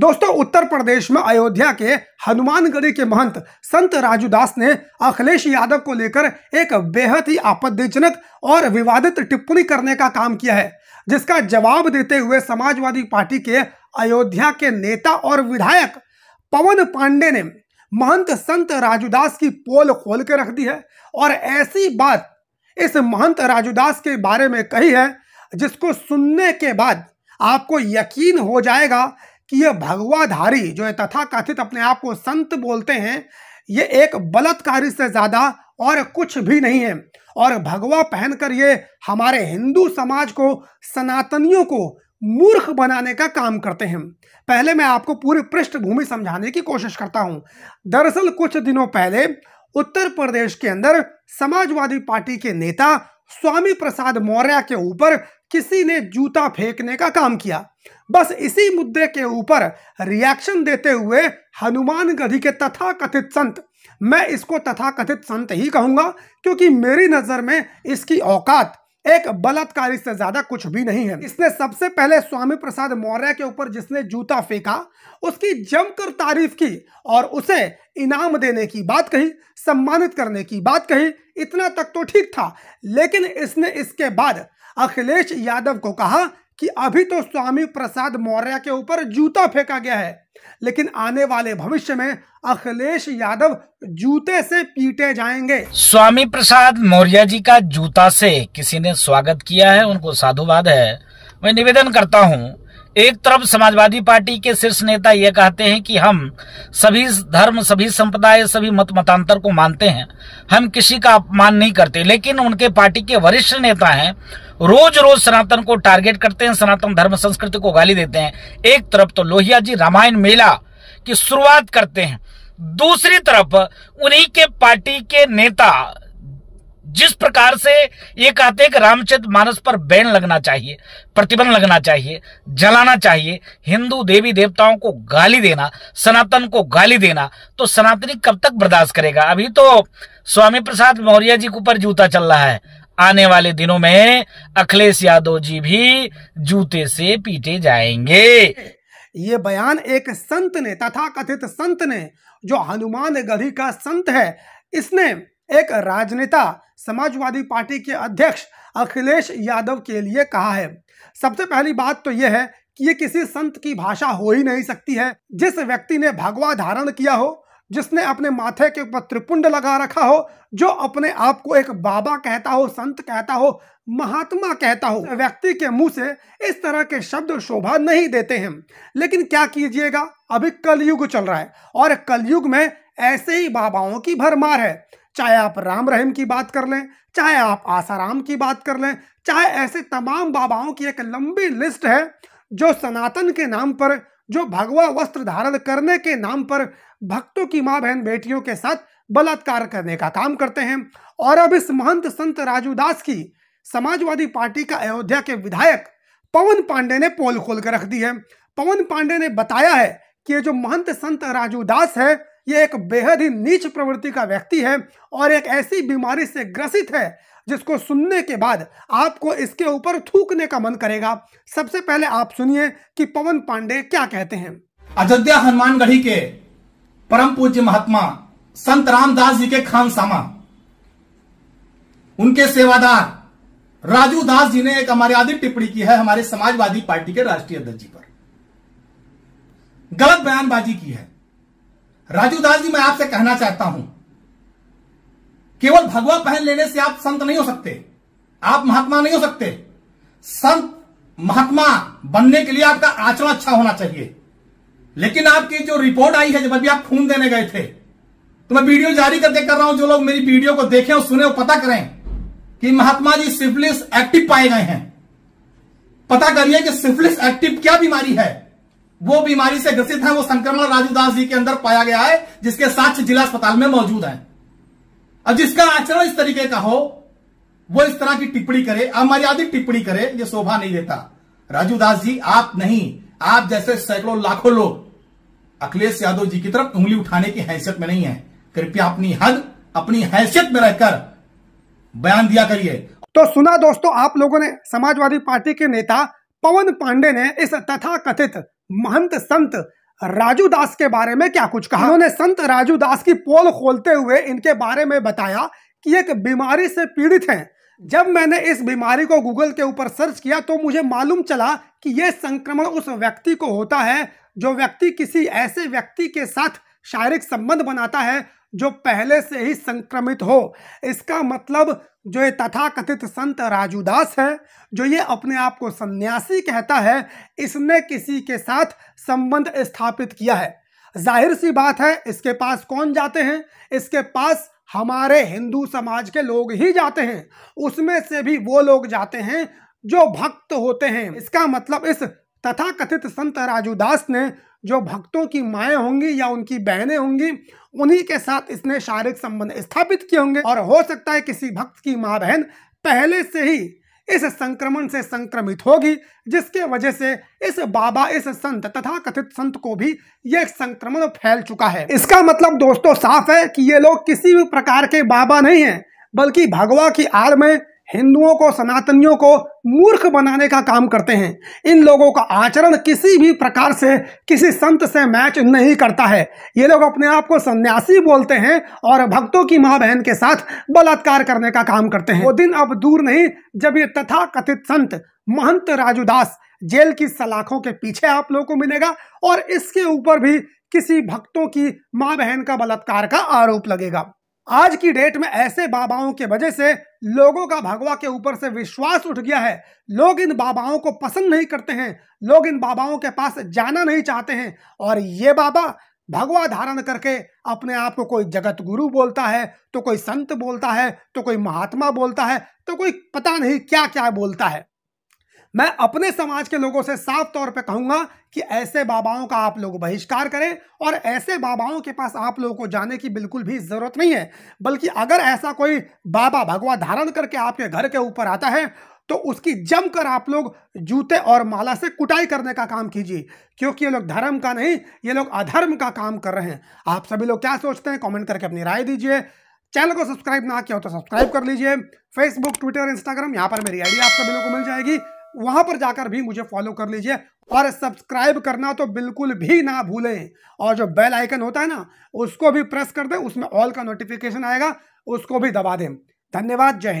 दोस्तों उत्तर प्रदेश में अयोध्या के हनुमानगढ़ी के महंत संत राजूदास ने अखिलेश यादव को लेकर एक बेहद ही आपत्तिजनक और विवादित टिप्पणी करने का काम किया है जिसका जवाब देते हुए समाजवादी पार्टी के अयोध्या के नेता और विधायक पवन पांडे ने महंत संत राजूदास की पोल खोल के रख दी है और ऐसी बात इस महंत राजूदास के बारे में कही है जिसको सुनने के बाद आपको यकीन हो जाएगा कि यह भगवाधारी जो है तथा कथित अपने आप को संत बोलते हैं ये एक बलात्कारी से ज़्यादा और कुछ भी नहीं है और भगवा पहनकर ये हमारे हिंदू समाज को सनातनियों को मूर्ख बनाने का काम करते हैं पहले मैं आपको पूरी पृष्ठभूमि समझाने की कोशिश करता हूं दरअसल कुछ दिनों पहले उत्तर प्रदेश के अंदर समाजवादी पार्टी के नेता स्वामी प्रसाद मौर्य के ऊपर किसी ने जूता फेंकने का काम किया बस इसी मुद्दे के ऊपर रिएक्शन देते हुए हनुमान गधी के तथा कथित संत मैं इसको तथा कथित संत ही कहूंगा क्योंकि मेरी नज़र में इसकी औकात एक बलात्कारी से ज्यादा कुछ भी नहीं है इसने सबसे पहले स्वामी प्रसाद मौर्य के ऊपर जिसने जूता फेंका उसकी जमकर तारीफ की और उसे इनाम देने की बात कही सम्मानित करने की बात कही इतना तक तो ठीक था लेकिन इसने इसके बाद अखिलेश यादव को कहा कि अभी तो स्वामी प्रसाद मौर्य के ऊपर जूता फेंका गया है लेकिन आने वाले भविष्य में अखिलेश यादव जूते से पीटे जाएंगे स्वामी प्रसाद मौर्य जी का जूता से किसी ने स्वागत किया है उनको साधुवाद है मैं निवेदन करता हूँ एक तरफ समाजवादी पार्टी के शीर्ष नेता ये कहते हैं कि हम सभी धर्म सभी संप्रदाय सभी मत मतांतर को मानते हैं हम किसी का अपमान नहीं करते लेकिन उनके पार्टी के वरिष्ठ नेता हैं रोज रोज सनातन को टारगेट करते हैं सनातन धर्म संस्कृति को गाली देते हैं एक तरफ तो लोहिया जी रामायण मेला की शुरुआत करते हैं दूसरी तरफ उन्हीं के पार्टी के नेता जिस प्रकार से ये कहते हैं कि रामचरित मानस पर बैन लगना चाहिए प्रतिबंध लगना चाहिए जलाना चाहिए हिंदू देवी देवताओं को गाली देना सनातन को गाली देना तो सनातनी कब तक बर्दाश्त करेगा अभी तो स्वामी प्रसाद मौर्य जी के ऊपर जूता चल रहा है आने वाले दिनों में अखिलेश यादव जी भी जूते से पीटे जाएंगे ये बयान एक संत ने तथा कथित संत ने जो हनुमान गढ़ी का संत है इसने एक राजनेता समाजवादी पार्टी के अध्यक्ष अखिलेश यादव के लिए कहा है सबसे पहली बात तो यह है कि ये किसी संत की भाषा हो ही नहीं सकती है जिस व्यक्ति ने भगवा धारण किया हो जिसने अपने माथे के ऊपर त्रिपुंड लगा रखा हो जो अपने आप को एक बाबा कहता हो संत कहता हो महात्मा कहता हो व्यक्ति के मुंह से इस तरह के शब्द शोभा नहीं देते हैं लेकिन क्या कीजिएगा अभी कलयुग चल रहा है और कलयुग में ऐसे ही बाबाओं की भरमार है चाहे आप राम रहीम की बात कर लें चाहे आप आसाराम की बात कर लें चाहे ऐसे तमाम बाबाओं की एक लंबी लिस्ट है जो सनातन के नाम पर जो भगवा वस्त्र धारण करने के नाम पर भक्तों की माँ बहन बेटियों के साथ बलात्कार करने का काम करते हैं और अब इस महंत संत राजू दास की समाजवादी पार्टी का अयोध्या के विधायक पवन पांडे ने पोल खोल कर रख दी है पवन पांडे ने बताया है कि ये जो महंत संत राजू दास है ये एक बेहद ही नीच प्रवृत्ति का व्यक्ति है और एक ऐसी बीमारी से ग्रसित है जिसको सुनने के बाद आपको इसके ऊपर थूकने का मन करेगा सबसे पहले आप सुनिए कि पवन पांडे क्या कहते हैं अयोध्या हनुमानगढ़ी के परम पूज्य महात्मा संत रामदास जी के खानसामा उनके सेवादार राजू दास जी ने एक आदि टिप्पणी की है हमारे समाजवादी पार्टी के राष्ट्रीय अध्यक्ष जी पर गलत बयानबाजी की है राजू दास जी मैं आपसे कहना चाहता हूं केवल भगवा पहन लेने से आप संत नहीं हो सकते आप महात्मा नहीं हो सकते संत महात्मा बनने के लिए आपका आचरण अच्छा होना चाहिए लेकिन आपकी जो रिपोर्ट आई है जब अभी आप खून देने गए थे तो मैं वीडियो जारी करके कर रहा हूं जो लोग मेरी वीडियो को देखें और सुने और पता करें कि महात्मा जी सिफिलिस एक्टिव पाए गए हैं पता करिए कि सिफिलिस एक्टिव क्या बीमारी है वो बीमारी से ग्रसित है वो संक्रमण राजू दास जी के अंदर पाया गया है जिसके साक्ष्य जिला अस्पताल में मौजूद है अब जिसका आचरण इस तरीके का हो वो इस तरह की टिप्पणी करे अमर्यादित टिप्पणी करे ये शोभा नहीं देता राजू दास जी आप नहीं आप जैसे सैकड़ों लाखों लोग अखिलेश यादव जी की तरफ उंगली उठाने की हैसियत में नहीं है कृपया अपनी हद अपनी हैसियत में रहकर बयान दिया करिए तो सुना दोस्तों आप लोगों ने समाजवादी पार्टी के नेता पवन पांडे ने इस तथा कथित महंत संत राजू दास के बारे में क्या कुछ कहा उन्होंने संत राजू दास की पोल खोलते हुए इनके बारे में बताया कि एक बीमारी से पीड़ित हैं जब मैंने इस बीमारी को गूगल के ऊपर सर्च किया तो मुझे मालूम चला कि यह संक्रमण उस व्यक्ति को होता है जो व्यक्ति किसी ऐसे व्यक्ति के साथ शारीरिक संबंध बनाता है जो पहले से ही संक्रमित हो इसका मतलब जो ये तथाकथित संत राजूदास है जो ये अपने आप को सन्यासी कहता है इसने किसी के साथ संबंध स्थापित किया है जाहिर सी बात है इसके पास कौन जाते हैं इसके पास हमारे हिंदू समाज के लोग ही जाते हैं उसमें से भी वो लोग जाते हैं जो भक्त होते हैं इसका मतलब इस तथाकथित संत राजूदास ने जो भक्तों की माएँ होंगी या उनकी बहनें होंगी उन्हीं के साथ इसने शारीरिक संबंध स्थापित किए होंगे और हो सकता है किसी भक्त की माँ बहन पहले से ही इस संक्रमण से संक्रमित होगी जिसके वजह से इस बाबा इस संत तथा कथित संत को भी यह संक्रमण फैल चुका है इसका मतलब दोस्तों साफ है कि ये लोग किसी भी प्रकार के बाबा नहीं हैं बल्कि भगवा की आड़ में हिंदुओं को सनातनियों को मूर्ख बनाने का काम करते हैं इन लोगों का आचरण किसी भी प्रकार से किसी संत से मैच नहीं करता है ये लोग अपने आप को सन्यासी बोलते हैं और भक्तों की माँ बहन के साथ बलात्कार करने का काम करते हैं वो दिन अब दूर नहीं जब ये तथा कथित संत महंत राजूदास जेल की सलाखों के पीछे आप लोगों को मिलेगा और इसके ऊपर भी किसी भक्तों की माँ बहन का बलात्कार का आरोप लगेगा आज की डेट में ऐसे बाबाओं के वजह से लोगों का भगवा के ऊपर से विश्वास उठ गया है लोग इन बाबाओं को पसंद नहीं करते हैं लोग इन बाबाओं के पास जाना नहीं चाहते हैं और ये बाबा भगवा धारण करके अपने आप को कोई जगत गुरु बोलता है तो कोई संत बोलता है तो कोई महात्मा बोलता है तो कोई पता नहीं क्या क्या बोलता है मैं अपने समाज के लोगों से साफ तौर पे कहूँगा कि ऐसे बाबाओं का आप लोग बहिष्कार करें और ऐसे बाबाओं के पास आप लोगों को जाने की बिल्कुल भी ज़रूरत नहीं है बल्कि अगर ऐसा कोई बाबा भगवा धारण करके आपके घर के ऊपर आता है तो उसकी जमकर आप लोग जूते और माला से कुटाई करने का काम कीजिए क्योंकि ये लोग धर्म का नहीं ये लोग अधर्म का काम कर रहे हैं आप सभी लोग क्या सोचते हैं कमेंट करके अपनी राय दीजिए चैनल को सब्सक्राइब ना किया हो तो सब्सक्राइब कर लीजिए फेसबुक ट्विटर इंस्टाग्राम यहाँ पर मेरी आईडी आप सभी लोगों को मिल जाएगी वहां पर जाकर भी मुझे फॉलो कर लीजिए और सब्सक्राइब करना तो बिल्कुल भी ना भूलें और जो बेल आइकन होता है ना उसको भी प्रेस कर दें उसमें ऑल का नोटिफिकेशन आएगा उसको भी दबा दें धन्यवाद जय हिंद